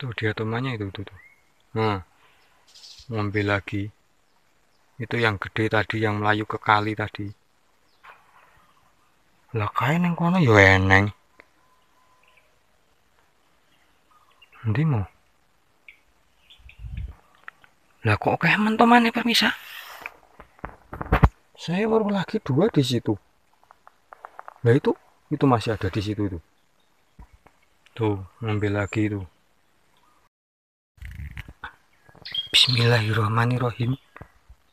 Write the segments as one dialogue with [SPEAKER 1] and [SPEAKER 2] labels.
[SPEAKER 1] tuh temannya itu tuh, tuh. nah ngambil lagi itu yang gede tadi yang melayu ke kali tadi lah kain yang kono ya eneng nanti mau lah kok kayak ya permisa saya baru lagi dua di situ nah itu itu masih ada di situ itu tuh ngambil lagi itu Bismillahirrahmanirrahim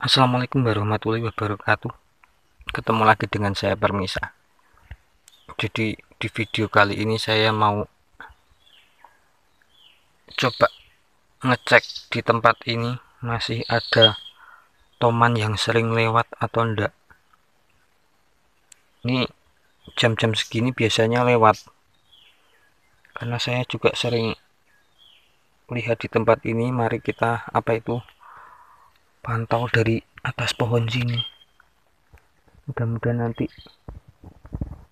[SPEAKER 1] Assalamualaikum warahmatullahi wabarakatuh Ketemu lagi dengan saya Permisa Jadi di video kali ini saya mau Coba ngecek di tempat ini Masih ada toman yang sering lewat atau enggak Ini jam-jam segini biasanya lewat Karena saya juga sering lihat di tempat ini mari kita apa itu pantau dari atas pohon sini mudah-mudahan nanti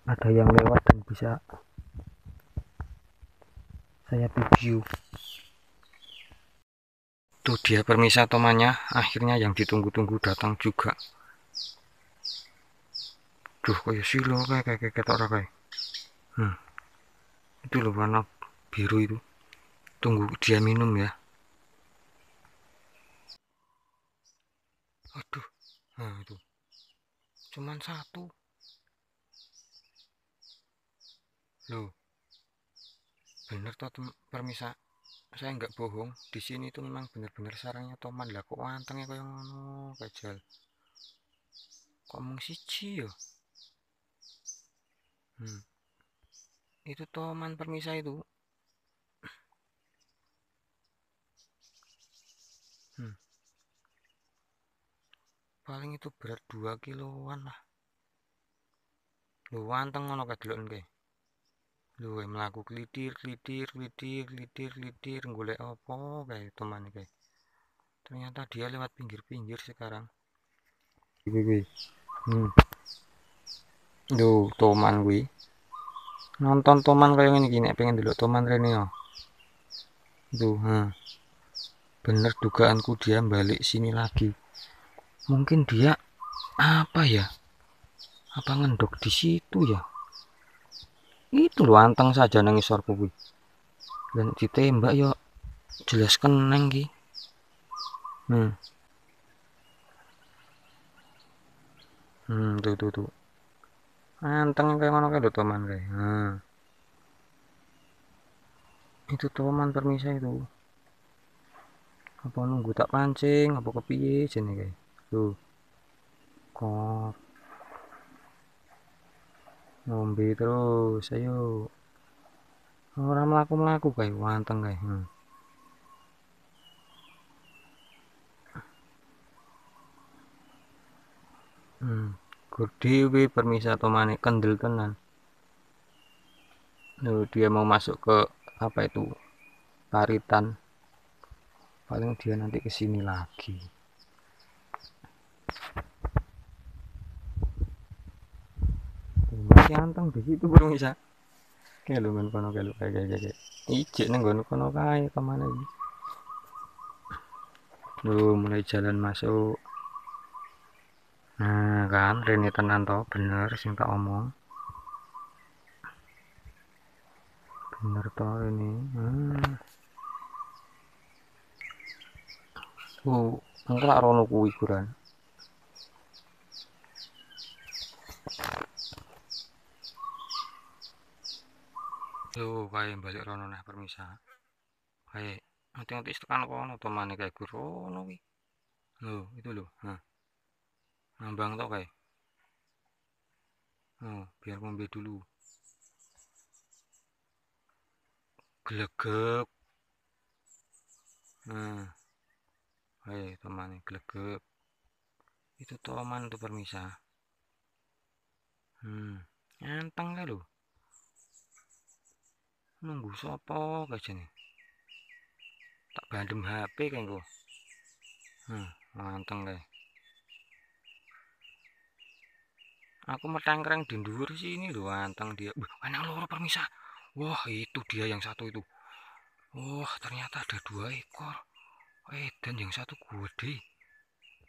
[SPEAKER 1] ada yang lewat dan bisa saya video tuh dia permisa temannya akhirnya yang ditunggu-tunggu datang juga duh kayak silo kayak kayak kayak orang kayak hmm itu loh warna biru itu tunggu dia minum ya aduh nah itu cuman satu loh bener toh permisa saya nggak bohong di sini tuh memang bener-bener sarangnya toman lah kok wanteng ya kayak ngono kajal kok mung siji yo ya? hmm. itu toman permisa itu paling itu berat 2 kiloan lah lu wanteng ngono kadelok nggih lu melaku klitir klitir klitir klitir klitir golek apa kayak teman kayak ternyata dia lewat pinggir-pinggir sekarang wih hmm. Duh, toman gue nonton toman kayak gini gini pengen dulu toman Rene yo tuh hmm. bener dugaanku dia balik sini lagi mungkin dia apa ya apa ngendok di situ ya itu loh anteng saja nangis isor kuwi dan ditembak yo ya, jelas keneng ki hmm hmm tuh tuh tuh anteng kayak mana kayak teman kayak hmm. itu teman permisa itu apa nunggu tak pancing apa kepiye sini kayak tuh kok ngombe terus ayo orang melaku-melaku kayak wanteng kayak hmm. hmm. permisa permisato kendil kendel tenan Nuh, dia mau masuk ke apa itu paritan paling dia nanti kesini lagi yang di situ burung bisa kayak lu men kono kayak lu kayak kayak kayak ije neng kono kono kemana ini lu mulai jalan masuk nah kan Rene tenan toh bener sing tak omong bener toh ini hmm. Uh, engko lak rono kuwi kurang Yo kaya balik rono nah permisa. Kaya nanti-nanti tekan kono to maneh kaya rono kuwi. Lo itu lo, Nah. Nambang tok kaya. Oh, biar ngombe dulu. Glegep. Nah. Hai, teman glegep. Itu toman tuh permisa. Hmm, nyanteng lah lho nunggu sapa kajane tak bandem HP kengku hmm manteng deh aku metangkrang di dhuwur sini lho anteng dia enak anak permisa wah itu dia yang satu itu wah ternyata ada dua ekor eh dan yang satu gede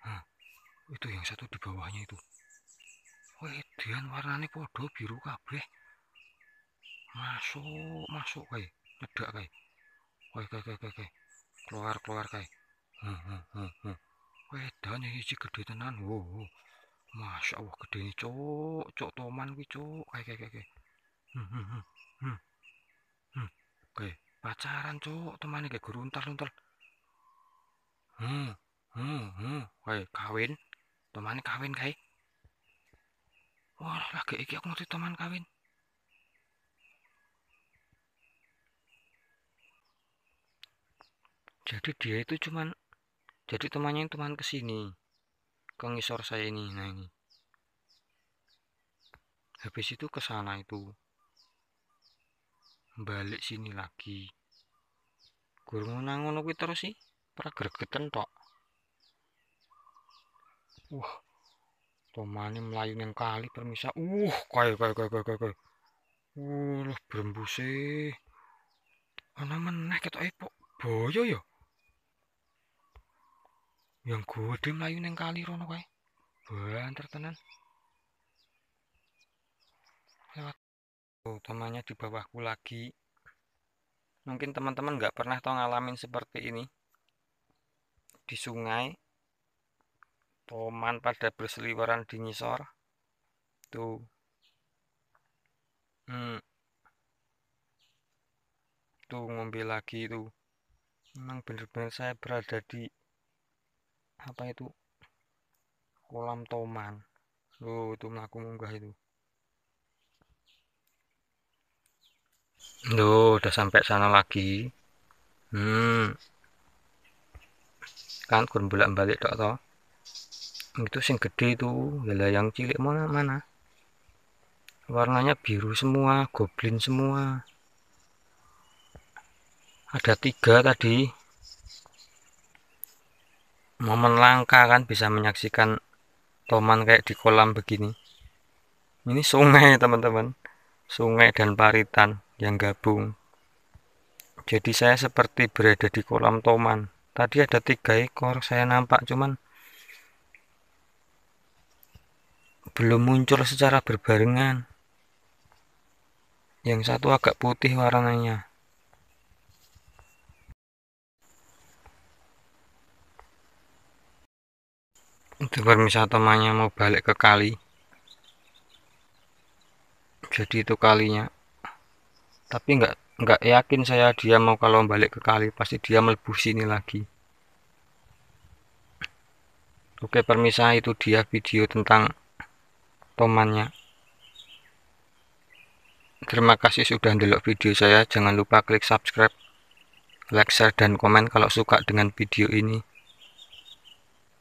[SPEAKER 1] Hah, itu yang satu di bawahnya itu Wah, warnanya podo biru kabeh masuk masuk kayak ngedak kai kai kai kai kai keluar keluar kayak wedan ini si gede tenan wow masya allah gede ini cok cok toman gue cok kai kai kayak hmm hmm hmm hmm pacaran cok temannya kayak geruntar luntar hmm hmm hmm kai kawin temannya kawin kai wah lagi iki aku ngerti teman kawin jadi dia itu cuman jadi temannya yang teman kesini ke ngisor saya ini nah ini habis itu ke sana itu balik sini lagi gurung ngono kuwi terus sih pra gregeten tok wah temannya melayu yang kali permisa uh kaya kaya kaya kaya kaya wah uh, mana mana meneh eh pok boyo ya yang gede melayu neng kali rono kae banter tenan lewat oh, temannya di bawahku lagi mungkin teman-teman nggak pernah tau ngalamin seperti ini di sungai toman pada berseliweran di nyisor tuh hmm. tuh ngombe lagi tuh memang bener-bener saya berada di apa itu kolam toman loh itu melaku munggah itu loh udah sampai sana lagi hmm kan kurang bolak balik dok toh itu sing gede itu ya lah yang cilik mana mana warnanya biru semua goblin semua ada tiga tadi momen langka kan bisa menyaksikan toman kayak di kolam begini ini sungai teman-teman sungai dan paritan yang gabung jadi saya seperti berada di kolam toman tadi ada tiga ekor saya nampak cuman belum muncul secara berbarengan yang satu agak putih warnanya itu permisah temannya mau balik ke kali jadi itu kalinya tapi enggak enggak yakin saya dia mau kalau balik ke kali pasti dia melebur sini lagi oke permisah itu dia video tentang temannya terima kasih sudah nonton video saya jangan lupa klik subscribe like share dan komen kalau suka dengan video ini